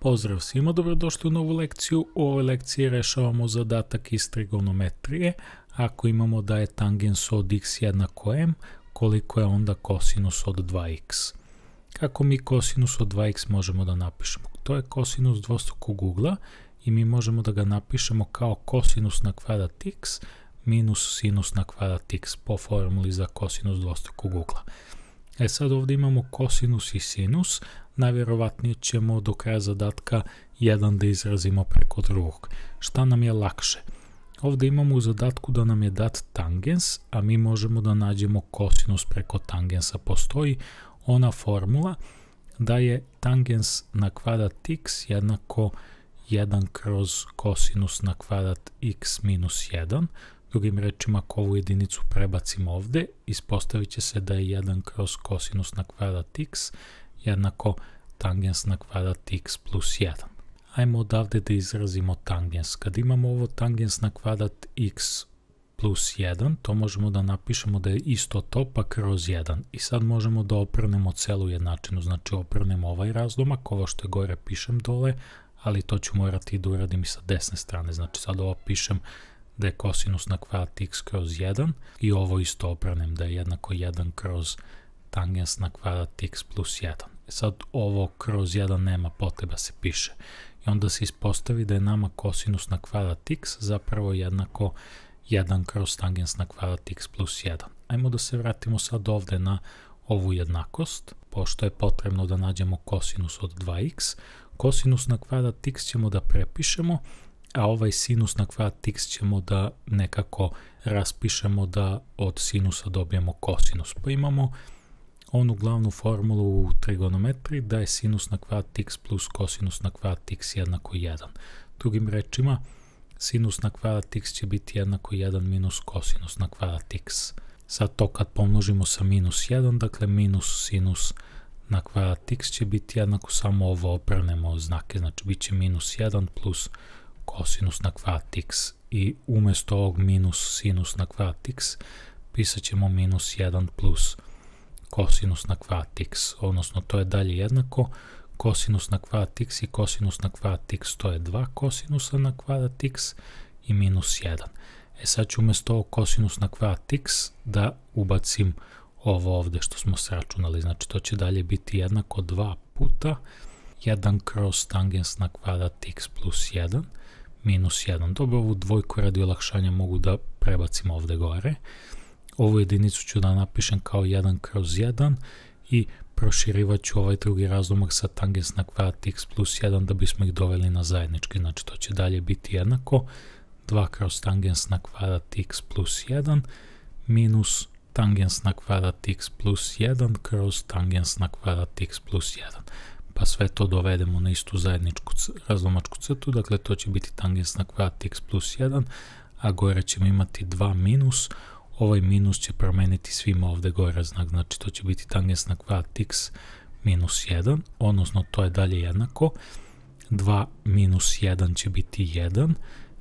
Pozdrav svima, dobrodošli u novu lekciju. U ovoj lekciji rešavamo zadatak iz trigonometrije. Ako imamo da je tangens od x jednako m, koliko je onda kosinus od 2x? Kako mi kosinus od 2x možemo da napišemo? To je kosinus dvostrukog ugla i mi možemo da ga napišemo kao kosinus na kvadrat x minus sinus na kvadrat x po formuli za kosinus dvostrukog ugla. E sad ovde imamo kosinus i sinus, najvjerovatnije ćemo do kraja zadatka jedan da izrazimo preko drugog. Šta nam je lakše? Ovde imamo u zadatku da nam je dat tangens, a mi možemo da nađemo kosinus preko tangensa. Postoji ona formula da je tangens na kvadrat x jednako 1 kroz kosinus na kvadrat x minus 1, Drugim rečima, ako ovu jedinicu prebacimo ovde, ispostavit će se da je 1 kroz kosinus na kvadrat x jednako tangens na kvadrat x plus 1. Ajmo odavde da izrazimo tangens. Kad imamo ovo tangens na kvadrat x plus 1, to možemo da napišemo da je isto to pa kroz 1. I sad možemo da oprnemo celu jednačinu, znači oprnemo ovaj razdomak, ovo što je gore pišem dole, ali to ću morati da uradim i sa desne strane, znači sad ovo pišem da je kosinus na kvadrat x kroz 1 i ovo isto obranem da je jednako 1 kroz tangens na kvadrat x plus 1. E sad ovo kroz 1 nema potreba da se piše. I onda se ispostavi da je nama kosinus na kvadrat x zapravo jednako 1 kroz tangens na kvadrat x plus 1. Ajmo da se vratimo sad ovde na ovu jednakost, pošto je potrebno da nađemo kosinus od 2x, kosinus na kvadrat x ćemo da prepišemo a ovaj sinus na kvadrat x ćemo da nekako raspišemo da od sinusa dobijemo kosinus. Pa imamo onu glavnu formulu u trigonometriji da je sinus na kvadrat x plus kosinus na kvadrat x jednako 1. Drugim rečima, sinus na kvadrat x će biti jednako 1 minus kosinus na kvadrat x. Sad to kad pomnožimo sa minus 1, dakle minus sinus na kvadrat x će biti jednako samo ovo obrnemo znake, znači bit će minus 1 plus kosinus na kvadrat x i umesto ovog minus sinus na kvadrat x pisat ćemo minus 1 plus kosinus na kvadrat x, odnosno to je dalje jednako kosinus na kvadrat x i kosinus na kvadrat x, to je 2 kosinusa na kvadrat x i minus 1. E sad ću umesto ovog kosinus na kvadrat x da ubacim ovo ovde što smo sračunali, znači to će dalje biti jednako 2 puta 1 kroz tangens na kvadrat x plus 1 minus 1. Dobro, ovu dvojku radi olakšanja mogu da prebacim ovde gore. Ovu jedinicu ću da napišem kao 1 kroz 1 i proširivat ću ovaj drugi razlomak sa tangens na kvadrat x plus 1 da bismo ih doveli na zajednički. Znači to će dalje biti jednako 2 kroz tangens na kvadrat x plus 1 minus tangens na kvadrat x plus 1 kroz tangens na kvadrat x plus 1 pa sve to dovedemo na istu zajedničku razlomačku crtu, dakle to će biti tangens na kvadrat x plus 1, a gore ćemo imati 2 minus, ovaj minus će promeniti svima ovde gore znak, znači to će biti tangens na kvadrat x minus 1, odnosno to je dalje jednako, 2 minus 1 će biti 1,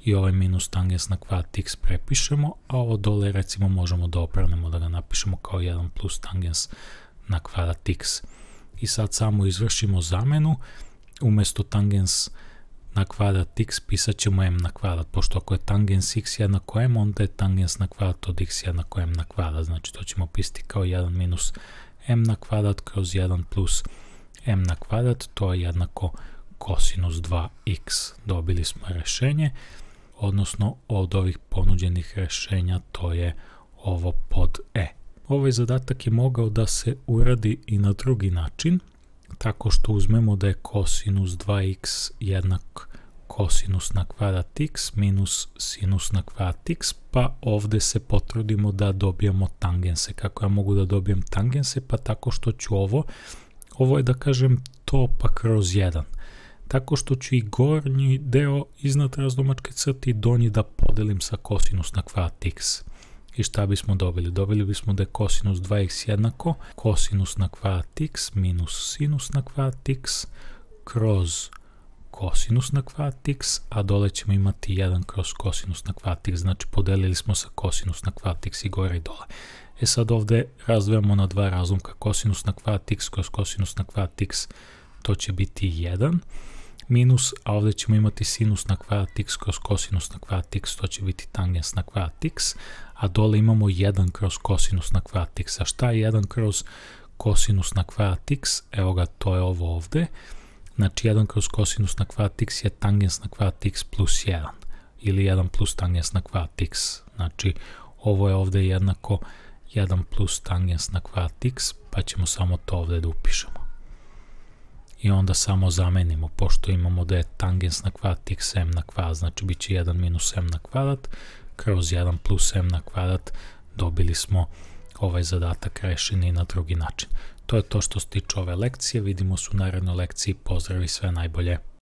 i ovaj minus tangens na kvadrat x prepišemo, a ovo dole recimo možemo da opravnemo da ga napišemo kao 1 plus tangens na kvadrat x i sad samo izvršimo zamenu, umesto tangens na kvadrat x pisat ćemo m na kvadrat, pošto ako je tangens x jednako m, onda je tangens na kvadrat od x jednako m na kvadrat, znači to ćemo pisati kao 1 minus m na kvadrat kroz 1 plus m na kvadrat, to je jednako kosinus 2x. Dobili smo rešenje, odnosno od ovih ponuđenih rešenja to je ovo pod e. Ovaj zadatak je mogao da se uradi i na drugi način, tako što uzmemo da je kosinus 2x jednak kosinus na kvadrat x minus sinus na kvadrat x, pa ovde se potrudimo da dobijemo tangense. Kako ja mogu da dobijem tangense? Pa tako što ću ovo, ovo je da kažem to pa kroz 1 tako što ću i gornji deo iznad razdomačke crte i donji da podelim sa kosinus na kvadrat x. I šta bismo dobili? Dobili bismo da je kosinus 2x jednako cosinus na kvadrat x minus sinus na kvadrat x kroz kosinus na kvadrat x, a dole ćemo imati 1 kroz kosinus na kvadrat x, znači podelili smo sa kosinus na kvadrat x i gore i dole. E sad ovde razdvajamo na dva razlomka, kosinus na kvadrat x kroz kosinus na kvadrat x, to će biti 1, minus, a ovde ćemo imati sinus na kvadrat x kroz kosinus na kvadrat x, to će biti tangens na kvadrat x, a dole imamo 1 kroz kosinus na kvadrat x. A šta je 1 kroz kosinus na kvadrat x? Evo ga, to je ovo ovde. Znači 1 kroz kosinus na kvadrat x je tangens na kvadrat x plus 1 ili 1 plus tangens na kvadrat x. Znači ovo je ovdje jednako 1 plus tangens na kvadrat x, pa ćemo samo to ovde da upišemo i onda samo zamenimo, pošto imamo da je tangens na kvadrat x m na kvadrat, znači bit će 1 minus m na kvadrat, kroz 1 plus m na kvadrat dobili smo ovaj zadatak rešeni na drugi način. To je to što se tiče ove lekcije, vidimo se u narednoj lekciji, pozdrav i sve najbolje!